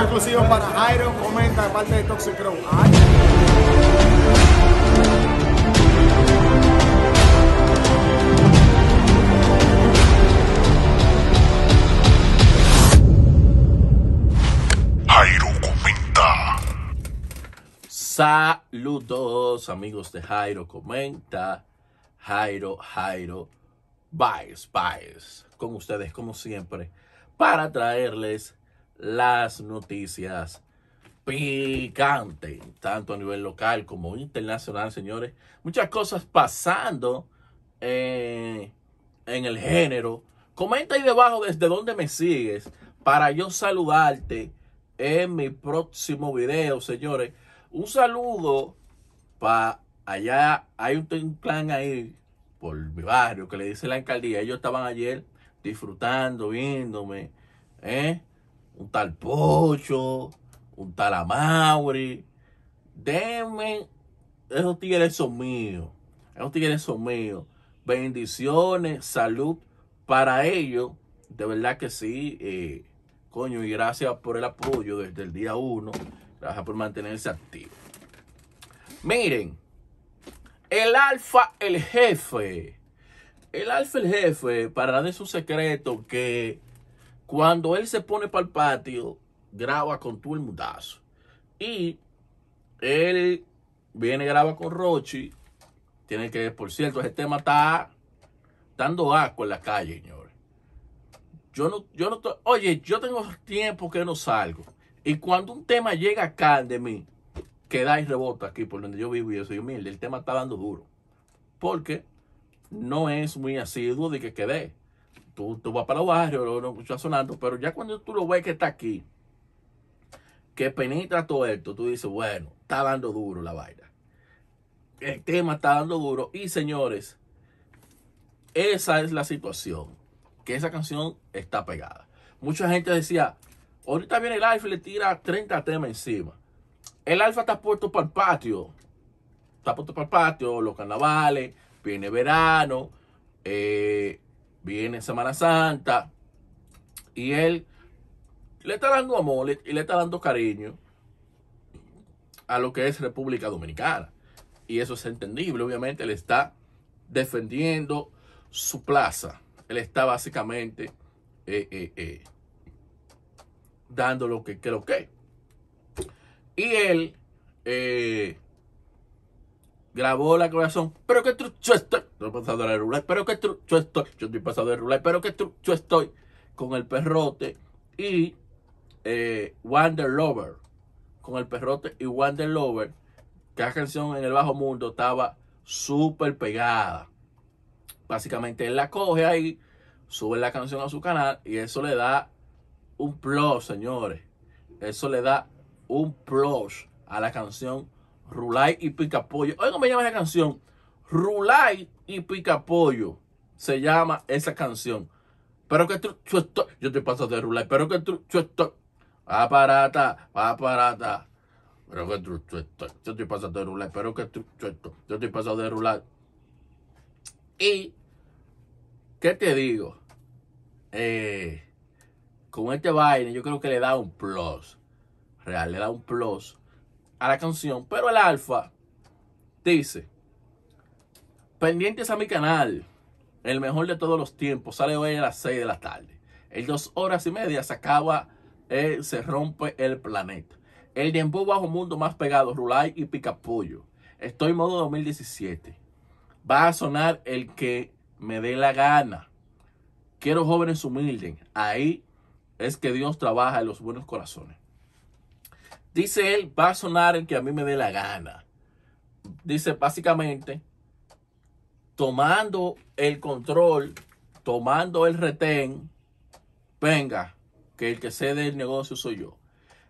exclusivo para Jairo. Comenta de parte de Toxic Jairo comenta. Saludos amigos de Jairo comenta. Jairo, Jairo, bye, bye. Con ustedes como siempre para traerles las noticias picantes, tanto a nivel local como internacional, señores. Muchas cosas pasando eh, en el género. Comenta ahí debajo desde donde me sigues para yo saludarte en mi próximo video, señores. Un saludo para allá. Hay un clan ahí por mi barrio que le dice la alcaldía. Ellos estaban ayer disfrutando, viéndome. ¿eh? un tal Pocho, un tal Amauri. Deme. esos tigres son mío. Esos tiene son mío. Bendiciones, salud para ellos. De verdad que sí. Eh, coño, y gracias por el apoyo desde el día uno. Gracias por mantenerse activo. Miren, el alfa, el jefe. El alfa, el jefe, para de su secreto que cuando él se pone para el patio, graba con todo el mudazo. Y él viene graba con Rochi. Tiene que, por cierto, ese tema está dando asco en la calle, señores. Yo no, yo no, oye, yo tengo tiempo que no salgo. Y cuando un tema llega acá de mí, quedáis y rebota aquí por donde yo vivo y soy yo, mire, el tema está dando duro. Porque no es muy asiduo de que quede tú, vas para los barrios, lo, sonando, pero ya cuando tú lo ves que está aquí, que penetra todo esto, tú dices, bueno, está dando duro la vaina. El tema está dando duro. Y señores, esa es la situación. Que esa canción está pegada. Mucha gente decía, ahorita viene el alfa y le tira 30 temas encima. El alfa está puesto para el patio. Está puesto para el patio, los carnavales, viene verano. Eh, viene Semana Santa y él le está dando amor y le está dando cariño a lo que es República Dominicana. Y eso es entendible, obviamente, él está defendiendo su plaza. Él está básicamente eh, eh, eh, dando lo que, creo que. Y él grabó la corazón. Pero qué yo estoy. Estoy pasando la rulay. Pero qué yo estoy. Yo estoy pasando de rulay. Pero qué yo estoy. Con el perrote y eh, Lover. Con el perrote y Wonder Lover. Cada canción en el bajo mundo estaba súper pegada. Básicamente él la coge ahí, sube la canción a su canal y eso le da un plus, señores. Eso le da un plus a la canción Rulay y Pica Picapollo. Oigan, me llama esa canción. Rulay y Pica Picapollo. Se llama esa canción. Pero que tú, yo te paso de Rulay. Pero que tú, aparata, aparata. Pero que tú, yo te paso de Rulay. Pero que tú, yo te paso de Rulay. Y, ¿qué te digo? Eh, con este baile, yo creo que le da un plus. Real, le da un plus a la canción, pero el alfa dice, pendientes a mi canal, el mejor de todos los tiempos, sale hoy a las 6 de la tarde. En dos horas y media se acaba, eh, se rompe el planeta. El tiempo bajo mundo más pegado, Rulay y Picapullo. Estoy en modo 2017. Va a sonar el que me dé la gana. Quiero jóvenes humildes. Ahí es que Dios trabaja en los buenos corazones. Dice él, va a sonar el que a mí me dé la gana. Dice básicamente, tomando el control, tomando el retén, venga, que el que sé el negocio soy yo.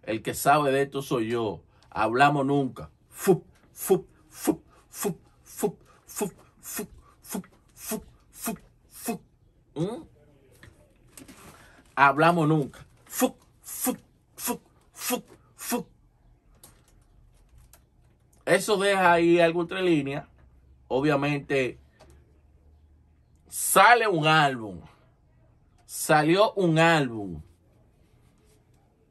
El que sabe de esto soy yo. Hablamos nunca. Fup, fup, fup, fup, fup, fup, fup, fup, Hablamos nunca. Eso deja ahí algo entre líneas. Obviamente, sale un álbum. Salió un álbum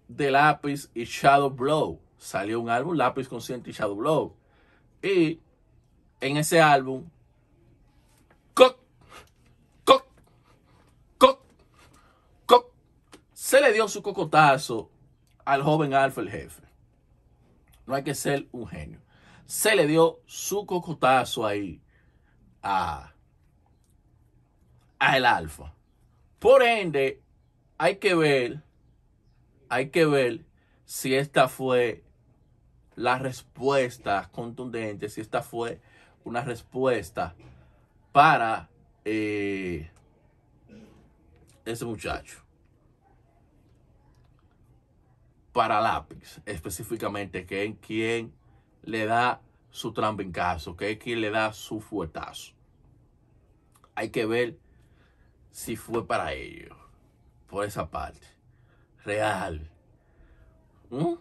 de Lápiz y Shadow Blow. Salió un álbum Lápiz Consciente y Shadow Blow. Y en ese álbum, se le dio su cocotazo al joven Alfa el jefe. No hay que ser un genio se le dio su cocotazo ahí a, a el alfa. Por ende, hay que ver, hay que ver si esta fue la respuesta contundente, si esta fue una respuesta para eh, ese muchacho. Para lápiz, específicamente, que en quien le da su trampa en caso. que quien le da su fuetazo. Hay que ver si fue para ellos, por esa parte. Real. ¿Mm?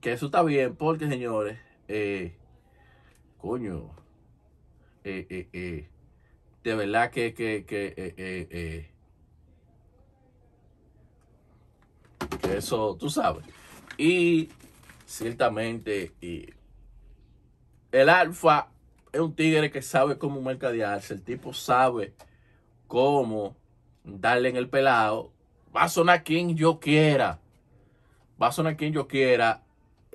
Que eso está bien, porque señores, eh, coño, eh, eh, de verdad que, que eso, tú sabes. Y ciertamente y el Alfa es un tigre que sabe cómo mercadearse, el tipo sabe cómo darle en el pelado. Va a sonar quien yo quiera. Va a sonar quien yo quiera.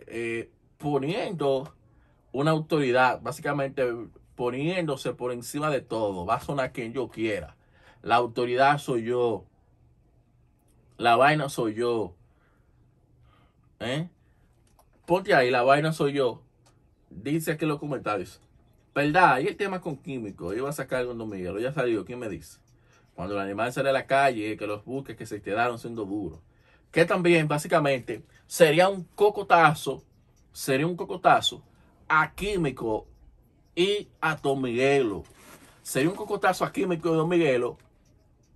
Eh, poniendo una autoridad, básicamente poniéndose por encima de todo. Va a sonar quien yo quiera. La autoridad soy yo. La vaina soy yo. ¿Eh? Ponte ahí, la vaina soy yo. Dice aquí en los comentarios. ¿Verdad? Y el tema con químicos. Iba a sacar con en Miguel. Ya salió. ¿Quién me dice? Cuando el animal sale a la calle, que los buques que se quedaron siendo duros. Que también, básicamente, sería un cocotazo. Sería un cocotazo a químico y a Don Miguelo. Sería un cocotazo a químico y Don Miguelo.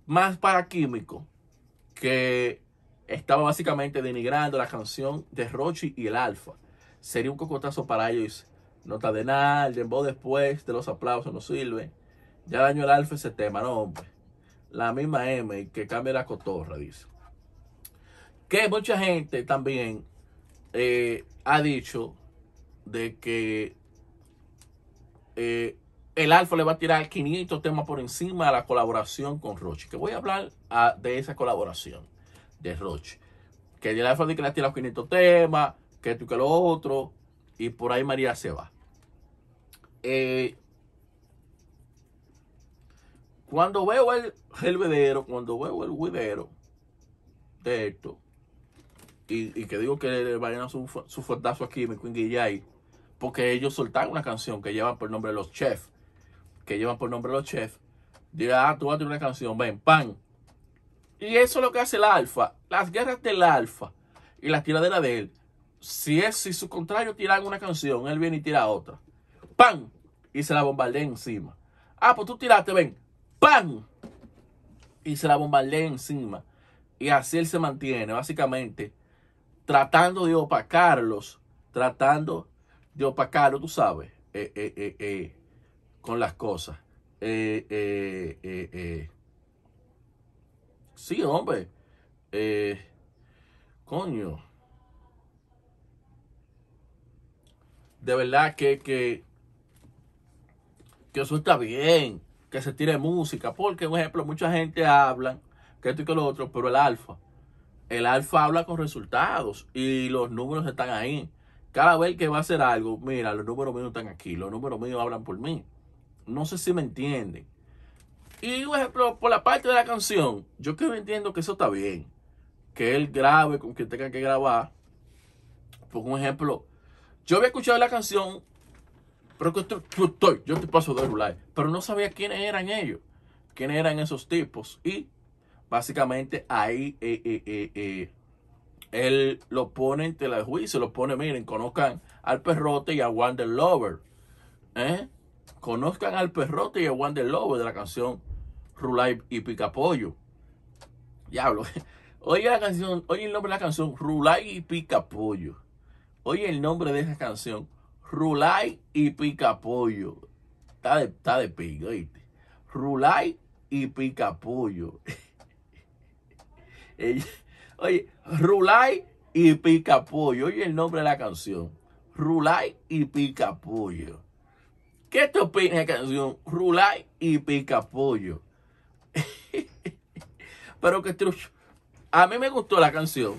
Más para químico que estaba básicamente denigrando la canción de Rochi y el Alfa. Sería un cocotazo para ellos. No está de nada, el después de los aplausos no sirve. Ya dañó el Alfa ese tema, no hombre. La misma M que cambia la cotorra, dice. Que mucha gente también eh, ha dicho de que eh, el Alfa le va a tirar 500 temas por encima a la colaboración con Rochi. Que voy a hablar ah, de esa colaboración de Roche. Que de la FD que le tira los 500 temas, que tú que lo otro, y por ahí María se va. Eh, cuando veo el hervedero, cuando veo el huidero de esto, y, que digo que le vayan a su, su aquí, mi Queen Guillay, porque ellos soltaron una canción que llevan por nombre los chefs, que llevan por nombre los chefs, dirá, ah, tú vas a tener una canción, ven, pan, y eso es lo que hace el alfa. Las guerras del alfa y la tiradera de él. Si es, si su contrario tira una canción, él viene y tira otra. ¡Pam! Y se la bombardea encima. Ah, pues tú tiraste, ven. ¡Pam! Y se la bombardea encima. Y así él se mantiene, básicamente, tratando de opacarlos. Tratando de opacarlos, tú sabes, eh, eh, eh, con las cosas. eh, eh. Sí, hombre. Eh, coño. De verdad que, que, que eso está bien. Que se tire música. Porque, por ejemplo, mucha gente habla que esto y que lo otro, pero el alfa. El alfa habla con resultados y los números están ahí. Cada vez que va a hacer algo, mira, los números míos están aquí, los números míos hablan por mí. No sé si me entienden. Y, por ejemplo, por la parte de la canción, yo que entiendo que eso está bien. Que él grabe con quien tenga que grabar. Por un ejemplo, yo había escuchado la canción, pero que estoy, estoy yo te paso de live, pero no sabía quiénes eran ellos, quiénes eran esos tipos. Y básicamente ahí eh, eh, eh, él lo pone en tela juicio, lo pone, miren, conozcan al perrote y a Wonder Lover. Conozcan al perrote y a Wonder Lover de la canción Rulai y Picapollo. Diablo. Oye la canción, oye el nombre de la canción, Rulai y Picapollo. Oye el nombre de esa canción, Rulai y Picapollo. Está de, está de pig ¿oíste? Rulay y Picapollo. oye, Rulai y Picapollo. Oye el nombre de la canción, Rulai y Picapollo. ¿Qué te opinas de la canción, Rulai y Picapollo? Pero que trucho. A mí me gustó la canción.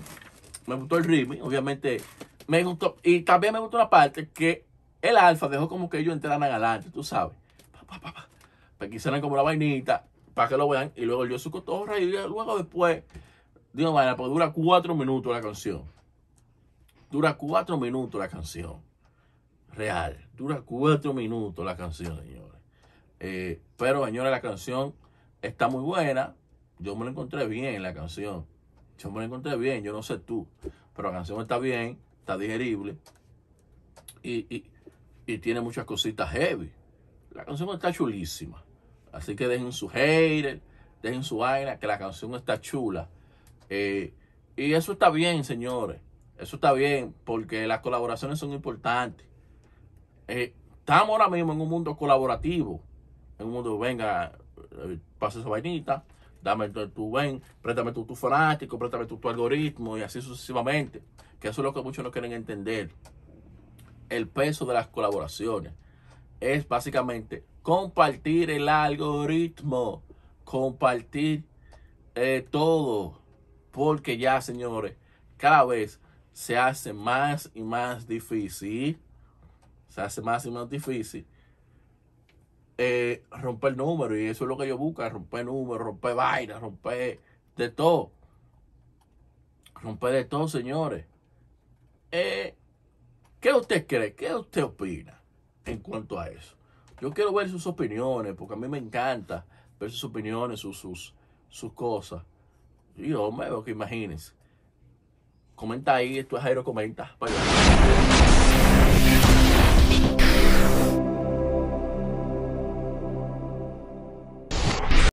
Me gustó el ritmo, obviamente. Me gustó. Y también me gustó una parte que el alfa dejó como que ellos entraran adelante, tú sabes. Pa, pa, para que hicieran como la vainita, para que lo vean. Y luego yo su cotorra. Y luego después, digo, bueno pues dura cuatro minutos la canción. Dura cuatro minutos la canción. Real. Dura cuatro minutos la canción, señores. Eh, pero, señores, la canción está muy buena. Yo me la encontré bien la canción. Yo me la encontré bien, yo no sé tú. Pero la canción está bien, está digerible. Y, tiene muchas cositas heavy. La canción está chulísima. Así que dejen su hater, dejen su vaina, que la canción está chula. Eh, y eso está bien, señores. Eso está bien, porque las colaboraciones son importantes. Eh, estamos ahora mismo en un mundo colaborativo. En un mundo, venga, eh, pase esa vainita, dame tu, tu ven, préstame tu, fanático, préstame tu, algoritmo y así sucesivamente. Que eso es lo que muchos no quieren entender. El peso de las colaboraciones es básicamente compartir el algoritmo, compartir eh, todo, porque ya, señores, cada vez se hace más y más difícil, se hace más y más difícil eh, romper números. Y eso es lo que yo busco, romper números, romper vainas, romper de todo. Romper de todo, señores. Eh, ¿Qué usted cree? ¿Qué usted opina en cuanto a eso? Yo quiero ver sus opiniones, porque a mí me encanta ver sus opiniones, sus, sus, sus cosas. Y yo me veo que imagínense. Comenta ahí, esto es Jairo Comenta. Pues